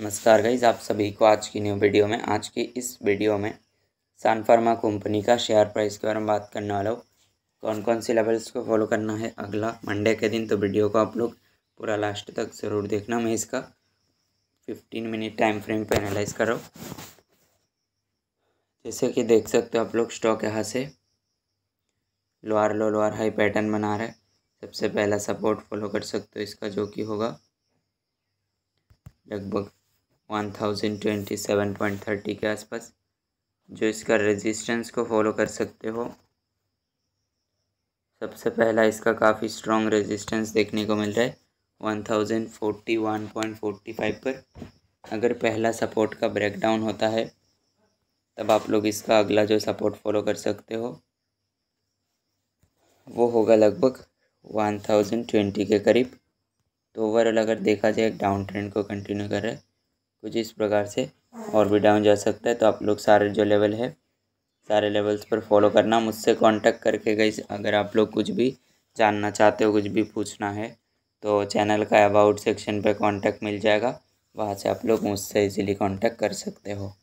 नमस्कार गाइज आप सभी को आज की न्यू वीडियो में आज की इस वीडियो में सान फार्मा कंपनी का शेयर प्राइस के बारे में बात करने वाला हूँ कौन कौन से लेवल्स को फॉलो करना है अगला मंडे के दिन तो वीडियो को आप लोग पूरा लास्ट तक ज़रूर देखना मैं इसका फिफ्टीन मिनट टाइम फ्रेम पर एनालाइज कर रहा हूँ जैसे कि देख सकते हो आप लोग स्टॉक यहाँ से lower low lower high pattern बना रहा है सबसे पहला सपोर्ट फॉलो कर सकते हो इसका जो कि होगा लगभग one thousand twenty seven point thirty के आसपास जो इसका रेजिस्टेंस को फॉलो कर सकते हो सबसे पहला इसका काफ़ी स्ट्रॉन्ग रेजिस्टेंस देखने को मिल रहा है one thousand forty one point forty five पर अगर पहला सपोर्ट का ब्रेकडाउन होता है तब आप लोग इसका अगला जो सपोर्ट फॉलो कर सकते हो वो होगा लगभग वन थाउजेंड ट्वेंटी के करीब तो ओवरऑल अगर देखा जाए डाउन ट्रेंड को कंटिन्यू कर रहा है कुछ इस प्रकार से और भी डाउन जा सकता है तो आप लोग सारे जो लेवल है सारे लेवल्स पर फॉलो करना मुझसे कांटेक्ट करके गई अगर आप लोग कुछ भी जानना चाहते हो कुछ भी पूछना है तो चैनल का अबाउट सेक्शन पर कांटेक्ट मिल जाएगा वहाँ से आप लोग मुझसे इजीली कांटेक्ट कर सकते हो